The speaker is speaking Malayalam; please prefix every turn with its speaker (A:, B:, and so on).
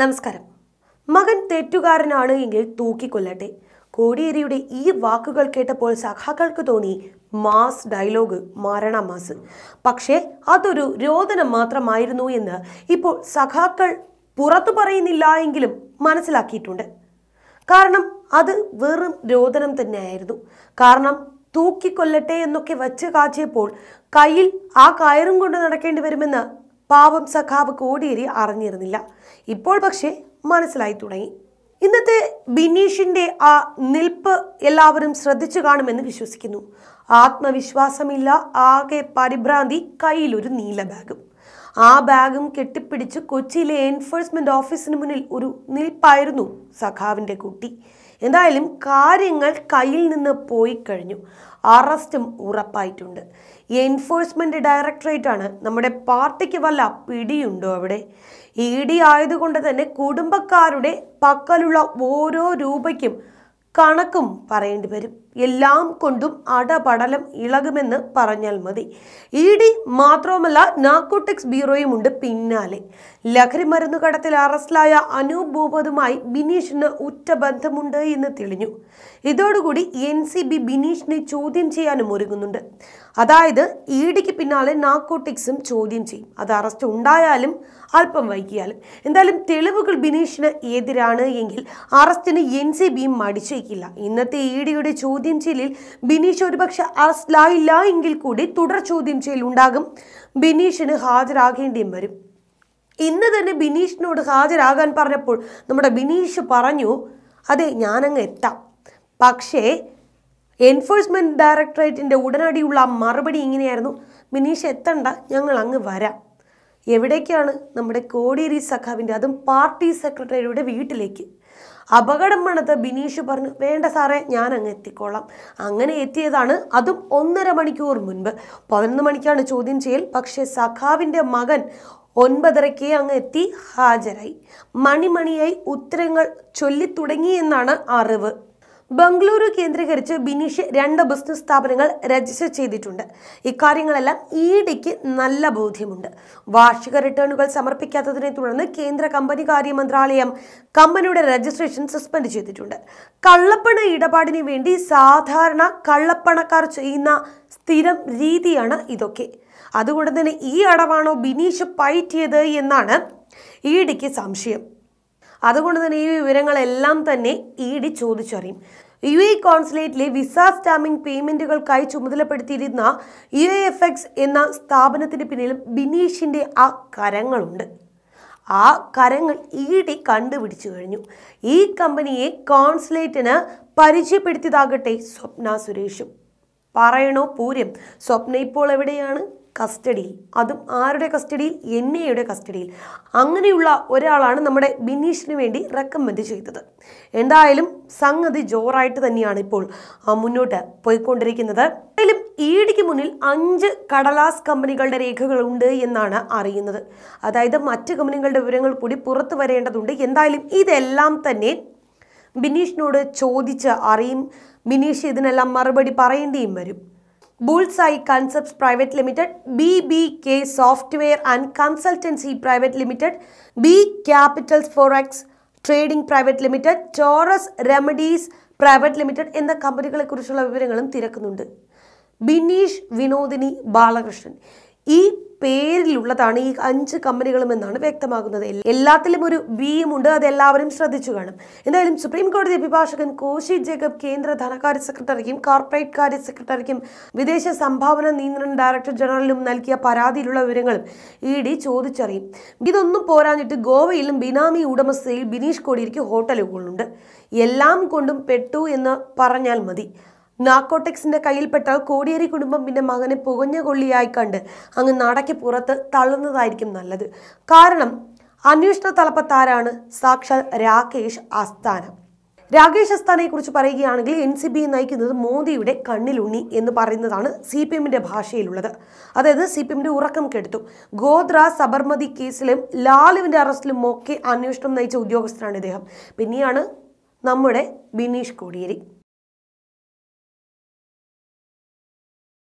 A: നമസ്കാരം മകൻ തെറ്റുകാരനാണ് എങ്കിൽ തൂക്കിക്കൊല്ലട്ടെ കോടിയേരിയുടെ ഈ വാക്കുകൾ കേട്ടപ്പോൾ സഖാക്കൾക്ക് തോന്നി മാസ് ഡയലോഗ് മാരണ മാസ് പക്ഷേ അതൊരു രോദനം മാത്രമായിരുന്നു എന്ന് ഇപ്പോൾ സഖാക്കൾ പുറത്തു പറയുന്നില്ല എങ്കിലും മനസ്സിലാക്കിയിട്ടുണ്ട് കാരണം അത് വെറും രോദനം തന്നെയായിരുന്നു കാരണം തൂക്കിക്കൊല്ലട്ടെ എന്നൊക്കെ വച്ച് കാച്ചിയപ്പോൾ കയ്യിൽ ആ കയറും കൊണ്ട് നടക്കേണ്ടി വരുമെന്ന് പാപം സഖാവ് കോടിയേരി അറിഞ്ഞിരുന്നില്ല ഇപ്പോൾ പക്ഷേ മനസ്സിലായി തുടങ്ങി ഇന്നത്തെ ബിനീഷിൻ്റെ ആ നിൽപ്പ് എല്ലാവരും ശ്രദ്ധിച്ചു കാണുമെന്ന് വിശ്വസിക്കുന്നു ആത്മവിശ്വാസമില്ല ആകെ പരിഭ്രാന്തി കയ്യിലൊരു നീല ബാഗും ആ ബാഗും കെട്ടിപ്പിടിച്ച് കൊച്ചിയിലെ എൻഫോഴ്സ്മെന്റ് ഓഫീസിന് മുന്നിൽ ഒരു നിൽപ്പായിരുന്നു സഖാവിൻ്റെ കുട്ടി എന്തായാലും കാര്യങ്ങൾ കയ്യിൽ നിന്ന് പോയി കഴിഞ്ഞു അറസ്റ്റും ഉറപ്പായിട്ടുണ്ട് ഈ എൻഫോഴ്സ്മെൻറ്റ് ഡയറക്ടറേറ്റാണ് നമ്മുടെ പാർട്ടിക്ക് വല്ല പിടിയുണ്ടോ അവിടെ ഇ ഡി ആയതുകൊണ്ട് തന്നെ കുടുംബക്കാരുടെ പക്കലുള്ള ഓരോ രൂപയ്ക്കും കണക്കും പറയേണ്ടി വരും എല്ലാം കൊണ്ടും അടപടലം ഇളകുമെന്ന് പറഞ്ഞാൽ മതി ഇ ഡി മാത്രവുമല്ല ബ്യൂറോയും ഉണ്ട് പിന്നാലെ ലഹരി മരുന്ന് കടത്തിൽ അറസ്റ്റിലായ അനൂപ് ഭൂപതുമായി ബിനീഷിന് ഉറ്റ ബന്ധമുണ്ട് എന്ന് തെളിഞ്ഞു ഇതോടുകൂടി എൻ സി ബി ബിനീഷിനെ ചോദ്യം ചെയ്യാനും ഒരുങ്ങുന്നുണ്ട് അതായത് ഇ ഡിക്ക് പിന്നാലെ നാർക്കോട്ടിക്സും ചോദ്യം ചെയ്യും അത് അറസ്റ്റ് ഉണ്ടായാലും അല്പം വൈകിയാലും എന്തായാലും തെളിവുകൾ ബിനീഷിന് എതിരാണ് എങ്കിൽ അറസ്റ്റിന് എൻ സി ബിയും മടിച്ചു പരിഗണിക്കില്ല ഇന്നത്തെ ഡിയുടെ ചോദ്യം ചെയ്യലിൽ ബിനീഷ് ഒരുപക്ഷെ അറസ്റ്റിലായില്ല എങ്കിൽ കൂടി തുടർ ചോദ്യം ചെയ്യൽ ഉണ്ടാകും ബിനീഷിന് ഹാജരാകേണ്ടിയും വരും ഇന്ന് തന്നെ ബിനീഷിനോട് ഹാജരാകാൻ പറഞ്ഞപ്പോൾ നമ്മുടെ ബിനീഷ് പറഞ്ഞു അതെ ഞാനങ്ങ് എത്താം പക്ഷേ എൻഫോഴ്സ്മെൻറ്റ് ഡയറക്ടറേറ്റിൻ്റെ ഉടനടിയുള്ള മറുപടി ഇങ്ങനെയായിരുന്നു ബിനീഷ് എത്തണ്ട ഞങ്ങൾ അങ്ങ് വരാം എവിടേക്കാണ് നമ്മുടെ കോടിയേരി സഖാവിൻ്റെ അതും പാർട്ടി സെക്രട്ടറിയുടെ വീട്ടിലേക്ക് അപകടം പണിത് ബിനീഷ് പറഞ്ഞു വേണ്ട സാറേ ഞാൻ അങ്ങ് എത്തിക്കോളാം അങ്ങനെ എത്തിയതാണ് അതും ഒന്നര മണിക്കൂർ മുൻപ് പതിനൊന്ന് മണിക്കാണ് ചോദ്യം ചെയ്യൽ പക്ഷേ സഖാവിൻ്റെ മകൻ ഒൻപതരയ്ക്ക് അങ്ങ് എത്തി ഹാജരായി മണിമണിയായി ഉത്തരങ്ങൾ തുടങ്ങി എന്നാണ് അറിവ് ബംഗളൂരു കേന്ദ്രീകരിച്ച് ബിനീഷ് രണ്ട് ബിസിനസ് സ്ഥാപനങ്ങൾ രജിസ്റ്റർ ചെയ്തിട്ടുണ്ട് ഇക്കാര്യങ്ങളെല്ലാം ഇഡിക്ക് നല്ല ബോധ്യമുണ്ട് വാർഷിക റിട്ടേണുകൾ സമർപ്പിക്കാത്തതിനെ തുടർന്ന് കേന്ദ്ര കമ്പനി കാര്യ മന്ത്രാലയം കമ്പനിയുടെ രജിസ്ട്രേഷൻ സസ്പെൻഡ് ചെയ്തിട്ടുണ്ട് കള്ളപ്പണ ഇടപാടിന് വേണ്ടി സാധാരണ കള്ളപ്പണക്കാർ ചെയ്യുന്ന സ്ഥിരം രീതിയാണ് ഇതൊക്കെ അതുകൊണ്ട് തന്നെ ഈ അടവാണോ ബിനീഷ് പയറ്റിയത് എന്നാണ് ഇഡിക്ക് സംശയം അതുകൊണ്ട് തന്നെ ഈ വിവരങ്ങളെല്ലാം തന്നെ ഇ ഡി ചോദിച്ചറിയും യു എ കോൺസുലേറ്റിലെ വിസ സ്റ്റാമ്പിംഗ് പേയ്മെൻറ്റുകൾക്കായി ചുമതലപ്പെടുത്തിയിരുന്ന യു എ എഫ് എക്സ് എന്ന സ്ഥാപനത്തിന് പിന്നിലും ബിനീഷിൻ്റെ ആ കരങ്ങളുണ്ട് ആ കരങ്ങൾ ഇ ഡി കണ്ടുപിടിച്ചു കഴിഞ്ഞു ഈ കമ്പനിയെ കോൺസുലേറ്റിന് പരിചയപ്പെടുത്തിയതാകട്ടെ സ്വപ്ന സുരേഷും പറയണോ പൂരം സ്വപ്ന ഇപ്പോൾ എവിടെയാണ് കസ്റ്റഡിയിൽ അതും ആരുടെ കസ്റ്റഡിയിൽ എൻ ഐയുടെ കസ്റ്റഡിയിൽ അങ്ങനെയുള്ള ഒരാളാണ് നമ്മുടെ ബിനീഷിന് വേണ്ടി റെക്കമെൻഡ് ചെയ്തത് എന്തായാലും സംഗതി ജോറായിട്ട് തന്നെയാണ് ഇപ്പോൾ മുന്നോട്ട് പോയിക്കൊണ്ടിരിക്കുന്നത് എന്തായാലും ഇ ഡിക്ക് മുന്നിൽ അഞ്ച് കടലാസ് കമ്പനികളുടെ രേഖകളുണ്ട് എന്നാണ് അറിയുന്നത് അതായത് മറ്റ് കമ്പനികളുടെ വിവരങ്ങൾ കൂടി പുറത്തു വരേണ്ടതുണ്ട് എന്തായാലും ഇതെല്ലാം തന്നെ ബിനീഷിനോട് ചോദിച്ച് അറിയും ബിനീഷ് ഇതിനെല്ലാം മറുപടി പറയേണ്ടിയും വരും bullseye concepts private limited B B K software and consultancy private limited B capitals forex trading private limited Taurus remedies private limited എന്ന കമ്പനികളെ കുറിച്ചുള്ള വിവരങ്ങളും തിരക്കുന്നുണ്ട് ബിനീഷ് വിനോദിനി ബാലകൃഷ്ണൻ ഈ പേരിലുള്ളതാണ് ഈ അഞ്ച് കമ്പനികളും എന്നാണ് വ്യക്തമാകുന്നത് എല്ലാത്തിലും ഒരു ബിയും ഉണ്ട് അത് എല്ലാവരും ശ്രദ്ധിച്ചു കാണും എന്തായാലും സുപ്രീം കോടതി അഭിഭാഷകൻ കോശി ജേക്കബ് കേന്ദ്ര ധനകാര്യ സെക്രട്ടറിക്കും കോർപ്പറേറ്റ് കാര്യ സെക്രട്ടറിക്കും വിദേശ സംഭാവന നിയന്ത്രണ ഡയറക്ടർ ജനറലിനും നൽകിയ പരാതിയിലുള്ള വിവരങ്ങളും ഇ ഡി ചോദിച്ചറിയും ഇതൊന്നും പോരാഞ്ഞിട്ട് ഗോവയിലും ബിനാമി ഉടമസ്ഥയിൽ ബിനീഷ് കോടിയിരിക്ക് ഹോട്ടലുകളുണ്ട് എല്ലാം കൊണ്ടും പെട്ടു എന്ന് പറഞ്ഞാൽ മതി നാക്കോട്ടെക്സിന്റെ കയ്യിൽപ്പെട്ടാൽ കോടിയേരി കുടുംബം പിന്നെ മകനെ പുകഞ്ഞ കൊള്ളിയായി കണ്ട് അങ്ങ് നടയ്ക്ക് പുറത്ത് തള്ളുന്നതായിരിക്കും നല്ലത് കാരണം അന്വേഷണ തലപ്പത്താരാണ് സാക്ഷാൽ രാകേഷ് ആസ്ഥാനം രാകേഷ് അസ്ഥാനയെ കുറിച്ച് പറയുകയാണെങ്കിൽ എൻ സി ബി നയിക്കുന്നത് മോദിയുടെ കണ്ണിലുണ്ണി എന്ന് പറയുന്നതാണ് സി പി എമ്മിൻ്റെ ഭാഷയിലുള്ളത് അതായത് സി പി എമ്മിൻ്റെ ഉറക്കം കെടുത്തു ഗോദ്ര സബർമതി കേസിലും ലാലുവിൻ്റെ അറസ്റ്റിലും ഒക്കെ അന്വേഷണം നയിച്ച ഉദ്യോഗസ്ഥനാണ് ഇദ്ദേഹം പിന്നെയാണ് നമ്മുടെ ബിനീഷ് കോടിയേരി